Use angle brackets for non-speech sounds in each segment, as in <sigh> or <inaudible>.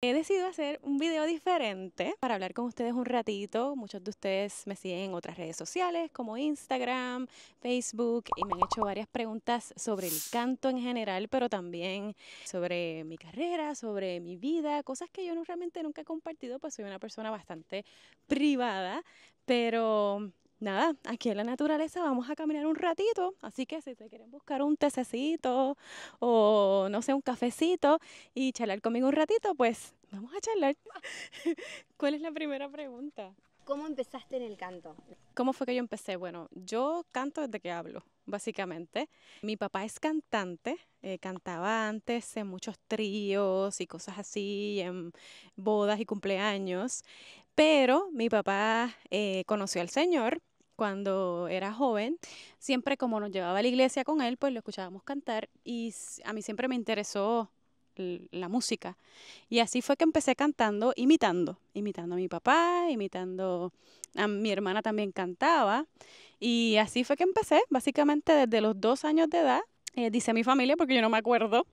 He decidido hacer un video diferente para hablar con ustedes un ratito. Muchos de ustedes me siguen en otras redes sociales como Instagram, Facebook y me han hecho varias preguntas sobre el canto en general, pero también sobre mi carrera, sobre mi vida, cosas que yo no, realmente nunca he compartido, pues soy una persona bastante privada, pero nada, aquí en la naturaleza vamos a caminar un ratito, así que si te quieren buscar un tececito o no sé, un cafecito y charlar conmigo un ratito, pues vamos a charlar. <laughs> ¿Cuál es la primera pregunta? ¿Cómo empezaste en el canto? ¿Cómo fue que yo empecé? Bueno, yo canto desde que hablo básicamente. Mi papá es cantante, eh, cantaba antes en muchos tríos y cosas así, en bodas y cumpleaños, pero mi papá eh, conoció al Señor cuando era joven, siempre como nos llevaba a la iglesia con él, pues lo escuchábamos cantar y a mí siempre me interesó la música. Y así fue que empecé cantando, imitando, imitando a mi papá, imitando a mi hermana también cantaba. Y así fue que empecé, básicamente desde los dos años de edad, eh, dice mi familia porque yo no me acuerdo.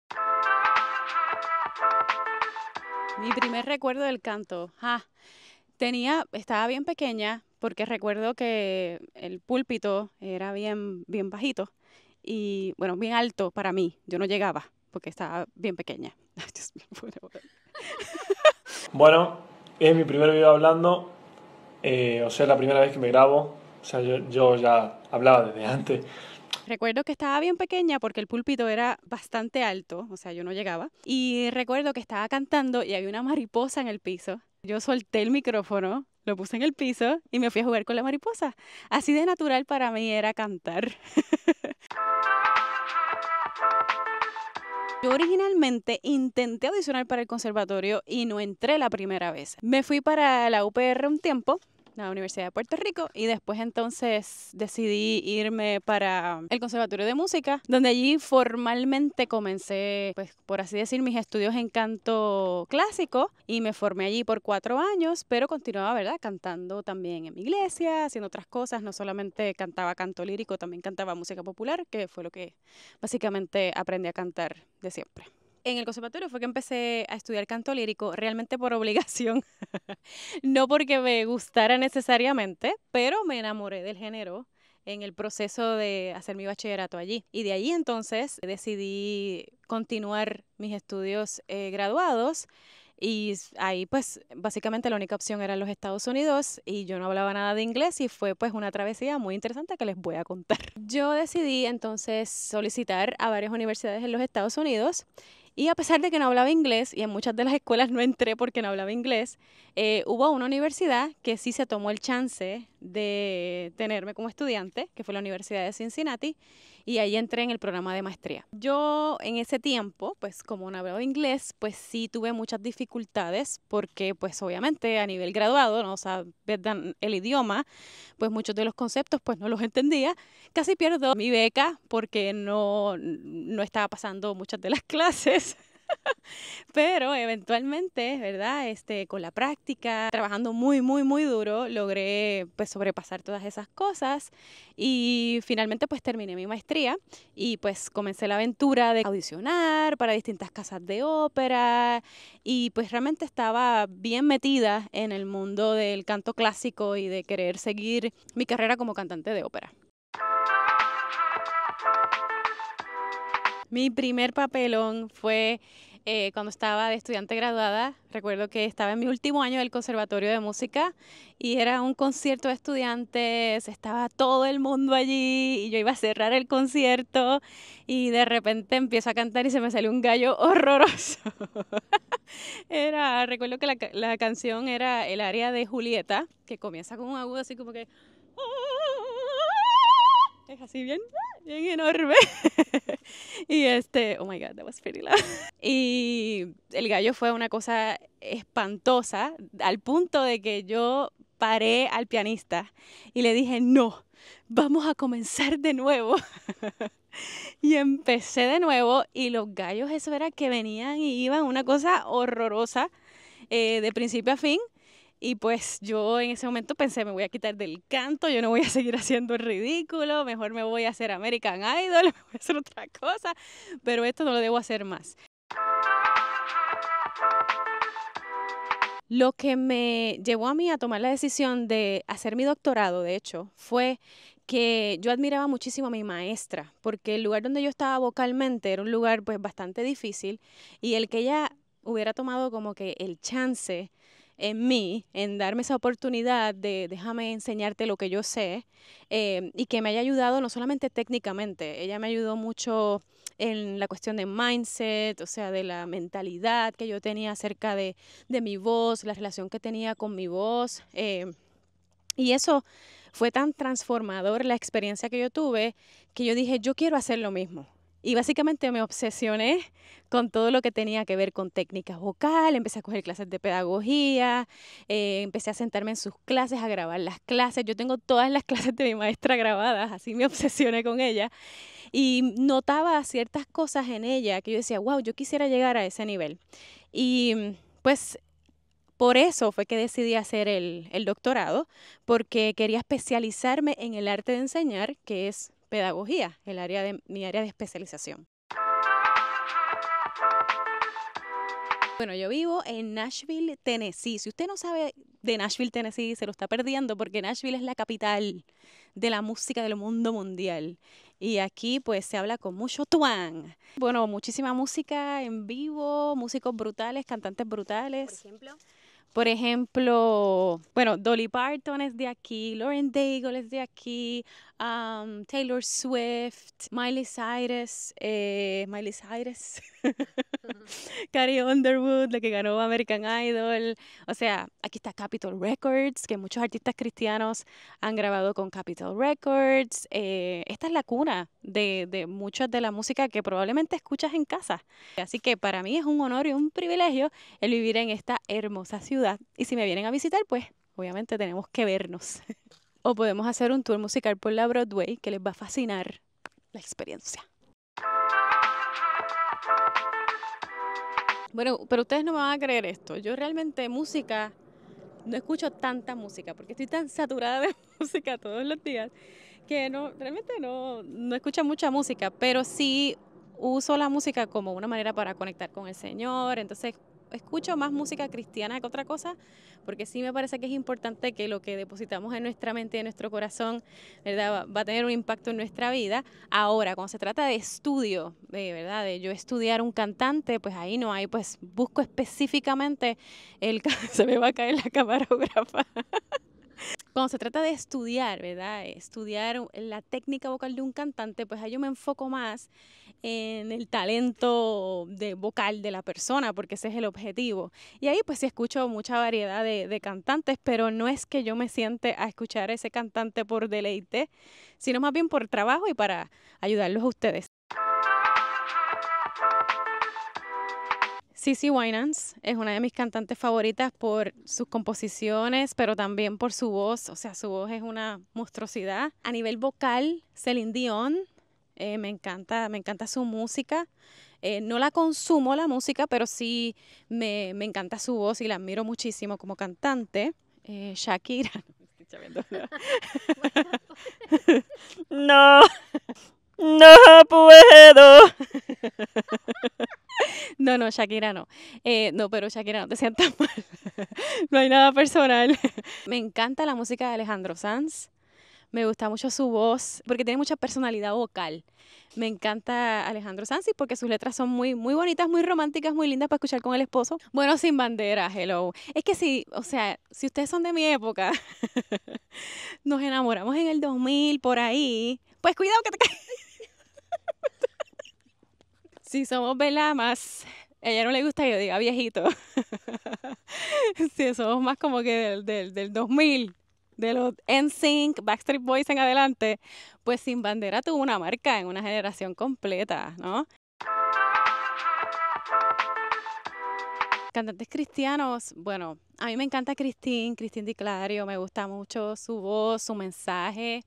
Mi primer recuerdo del canto, ah, tenía, estaba bien pequeña porque recuerdo que el púlpito era bien, bien bajito y bueno, bien alto para mí, yo no llegaba porque estaba bien pequeña. <laughs> bueno, es mi primer video hablando, eh, o sea, la primera vez que me grabo, o sea, yo, yo ya hablaba desde antes. Recuerdo que estaba bien pequeña porque el púlpito era bastante alto, o sea, yo no llegaba. Y recuerdo que estaba cantando y había una mariposa en el piso. Yo solté el micrófono, lo puse en el piso y me fui a jugar con la mariposa. Así de natural para mí era cantar. <laughs> Yo originalmente intenté audicionar para el conservatorio y no entré la primera vez. Me fui para la UPR un tiempo, la Universidad de Puerto Rico y después entonces decidí irme para el Conservatorio de Música, donde allí formalmente comencé, pues por así decir, mis estudios en canto clásico y me formé allí por cuatro años, pero continuaba, ¿verdad? Cantando también en mi iglesia, haciendo otras cosas, no solamente cantaba canto lírico, también cantaba música popular, que fue lo que básicamente aprendí a cantar de siempre en el conservatorio fue que empecé a estudiar canto lírico, realmente por <laughs> obligación, no porque me gustara necesariamente, pero me enamoré del género en el proceso de hacer mi bachillerato allí. Y de allí entonces decidí continuar mis estudios eh, graduados y ahí pues básicamente la única opción era los Estados Unidos y yo no hablaba nada de inglés y fue pues una travesía muy interesante que les voy a contar. Yo decidí entonces solicitar a varias universidades en los Estados Unidos y a pesar de que no hablaba inglés, y en muchas de las escuelas no entré porque no hablaba inglés, eh, hubo una universidad que sí se tomó el chance de tenerme como estudiante, que fue la Universidad de Cincinnati, y ahí entré en el programa de maestría. Yo en ese tiempo, pues como no hablaba inglés, pues sí tuve muchas dificultades porque pues obviamente a nivel graduado, ¿no? o sea, el idioma, pues muchos de los conceptos pues no los entendía. Casi pierdo mi beca porque no, no estaba pasando muchas de las <laughs> clases. <laughs> Pero eventualmente, ¿verdad? Este, con la práctica, trabajando muy, muy, muy duro, logré pues sobrepasar todas esas cosas y finalmente pues terminé mi maestría y pues comencé la aventura de audicionar para distintas casas de ópera y pues realmente estaba bien metida en el mundo del canto clásico y de querer seguir mi carrera como cantante de ópera. Mi primer papelón fue eh, cuando estaba de estudiante graduada. Recuerdo que estaba en mi último año del Conservatorio de Música y era un concierto de estudiantes, estaba todo el mundo allí y yo iba a cerrar el concierto y de repente empiezo a cantar y se me salió un gallo horroroso. <laughs> era, recuerdo que la, la canción era el área de Julieta, que comienza con un agudo así como que así bien, bien enorme. <laughs> y este, oh my god, that was pretty loud. <laughs> Y el gallo fue una cosa espantosa al punto de que yo paré al pianista y le dije, no, vamos a comenzar de nuevo. <laughs> y empecé de nuevo y los gallos eso era que venían y iban, una cosa horrorosa eh, de principio a fin. Y pues yo en ese momento pensé, me voy a quitar del canto, yo no voy a seguir haciendo el ridículo, mejor me voy a hacer American Idol, <laughs> me voy a hacer otra cosa, pero esto no lo debo hacer más. Lo que me llevó a mí a tomar la decisión de hacer mi doctorado, de hecho, fue que yo admiraba muchísimo a mi maestra, porque el lugar donde yo estaba vocalmente era un lugar pues bastante difícil y el que ella hubiera tomado como que el chance en mí, en darme esa oportunidad de déjame enseñarte lo que yo sé em, y que me haya ayudado no solamente técnicamente, ella me ayudó mucho en la cuestión de mindset, o sea, de la mentalidad que yo tenía acerca de, mi voz, la relación que tenía con mi voz. Em, y eso fue tan transformador la experiencia que yo tuve que yo dije, yo quiero hacer lo mismo. Y básicamente me obsesioné con todo lo que tenía que ver con técnicas vocal, empecé a coger clases de pedagogía, eh, empecé a sentarme en sus clases, a grabar las clases. Yo tengo todas las <laughs> clases de mi maestra grabadas, así me obsesioné con ella. Y notaba ciertas cosas en ella que yo decía, wow, yo quisiera llegar a ese nivel. Y pues por eso fue que decidí hacer el, doctorado, porque quería especializarme en el arte de enseñar, que es pedagogía, el área de, mi área de especialización. Bueno, yo vivo en Nashville, Tennessee. Si usted no sabe de Nashville, Tennessee, se lo está perdiendo porque Nashville es la capital de la música del mundo mundial. Y aquí pues se habla con mucho twang. Bueno, muchísima música en vivo, músicos brutales, cantantes brutales. Por ejemplo. Por ejemplo, bueno, Dolly Parton es de aquí, Lauren Daigle es de aquí, Taylor Swift, Miley Cyrus, eh, Miley Cyrus, <laughs> Carrie Underwood, la que ganó American Idol. O sea, aquí está Capitol Records, que muchos artistas cristianos han grabado con Capitol Records. Eh, esta es la cuna de, de muchas de la música que probablemente escuchas en casa. Así que para mí es un honor y un privilegio el vivir en esta hermosa ciudad. Y si me vienen a visitar, pues obviamente tenemos que vernos. <laughs> o podemos hacer un tour musical por la Broadway que les va a fascinar la experiencia. Bueno, pero ustedes no me van a creer esto. Yo realmente música, no escucho tanta música porque estoy tan saturada de <laughs> música todos los días que no, realmente no, no escucho mucha música, pero sí uso la música como una manera para conectar con el Señor. Entonces escucho más música cristiana que otra cosa, porque sí me parece que es importante que lo que depositamos en nuestra mente, y en nuestro corazón, ¿verdad? Va, a tener un impacto en nuestra vida. Ahora, cuando se trata de estudio, de, ¿verdad? De yo estudiar un cantante, pues ahí no hay, pues busco específicamente el... <laughs> se me va a caer la camarógrafa. <laughs> cuando se trata de estudiar, ¿verdad? Estudiar la técnica vocal de un cantante, pues ahí yo me enfoco más en el talento de vocal de la persona, porque ese es el objetivo. Y ahí pues sí escucho mucha variedad de, de cantantes, pero no es que yo me siente a escuchar a ese cantante por deleite, sino más bien por trabajo y para ayudarlos a ustedes. Cici Winans es una de mis cantantes favoritas por sus composiciones, pero también por su voz. O sea, su voz es una monstruosidad. A nivel vocal, Celine Dion, eh, me, encanta, me encanta su música. Eh, no la consumo la música, pero sí me, me, encanta su voz y la admiro muchísimo como cantante. Eh, Shakira. <laughs> <laughs> Pues. <laughs> no. No, Shakira no. Eh, no, pero Shakira, no te sientas <laughs> mal. no hay nada personal. <laughs> me encanta la música de Alejandro Sanz. Me gusta mucho su voz porque tiene mucha personalidad vocal. Me encanta Alejandro Sanz porque sus letras son muy, muy bonitas, muy románticas, muy lindas para escuchar con el esposo. Bueno, sin bandera, hello. Es que si, o sea, si ustedes son de mi época, <laughs> nos enamoramos en el 2000 por ahí. Pues cuidado que te caes. si somos velamas a ella no le gusta que yo diga viejito. <laughs> sí, somos más como que del, del, del 2000, de los NSYNC, Backstreet Boys en adelante, pues Sin Bandera tuvo una marca en una generación completa, ¿no? cantantes cristianos, bueno, a mí me encanta Cristín, Cristín Di Clario, me gusta mucho su voz, su mensaje.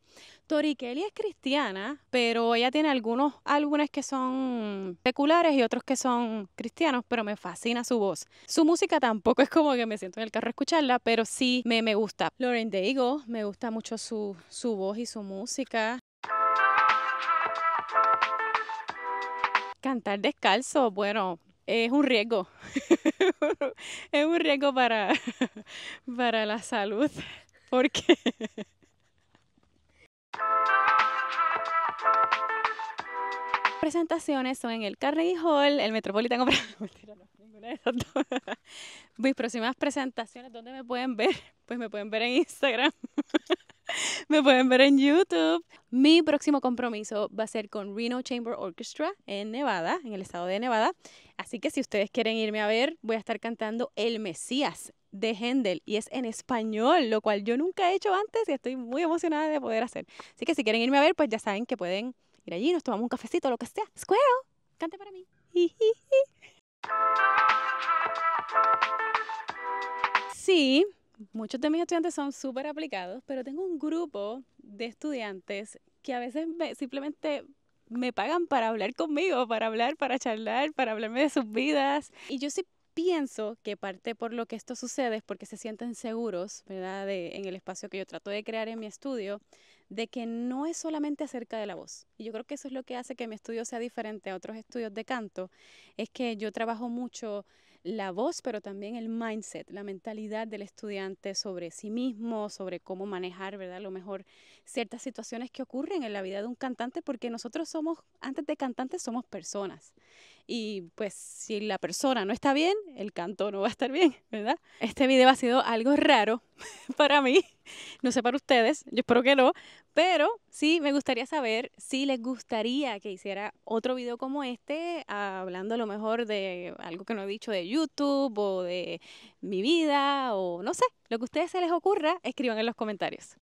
Tori Kelly es cristiana, pero ella tiene algunos álbumes que son peculiares y otros que son cristianos, pero me fascina su voz. Su música tampoco es como que me siento en el carro a escucharla, pero sí me, gusta. Lauren Deigo me gusta mucho su, su voz y su música. Cantar descalzo, bueno, es un riesgo. <laughs> es un riesgo para, <laughs> para la salud. Porque. <laughs> presentaciones son en el Carnegie Hall, el Metropolitan Opera. Mis próximas presentaciones, ¿dónde me pueden ver? Pues me pueden ver en Instagram. <laughs> Me pueden ver en YouTube. Mi próximo compromiso va a ser con Reno Chamber Orchestra en Nevada, en el estado de Nevada. Así que si ustedes quieren irme a ver, voy a estar cantando El Mesías de Händel y es en español, lo cual yo nunca he hecho antes y estoy muy emocionada de poder hacer. Así que si quieren irme a ver, pues ya saben que pueden ir allí, nos tomamos un cafecito, lo que sea. Squirrel, cante para mí. <laughs> Sí, muchos de mis estudiantes son súper aplicados, pero tengo un grupo de estudiantes que a veces simplemente me pagan para hablar conmigo, para hablar, para charlar, para hablarme de sus vidas. Y yo sí pienso que parte por lo que esto sucede es porque se sienten seguros, ¿verdad? en el espacio que yo trato de crear en mi estudio, de que no es solamente acerca de la voz. Y yo creo que eso es lo que hace que mi estudio sea diferente a otros estudios de canto, es que yo trabajo mucho la voz, pero también el mindset, la mentalidad del estudiante sobre sí mismo, sobre cómo manejar, ¿verdad? lo mejor ciertas situaciones que ocurren en la vida de un cantante, porque nosotros somos, antes de cantantes, somos personas. Y pues si la persona no está bien, el canto no va a estar bien, ¿verdad? Este video ha sido algo raro <laughs> para mí <laughs> no sé para ustedes, yo espero que no, pero sí me gustaría saber si les gustaría que hiciera otro video como este, hablando a lo mejor de algo que no he dicho de YouTube o de mi vida o no sé, lo que a ustedes se les ocurra, escriban en los comentarios.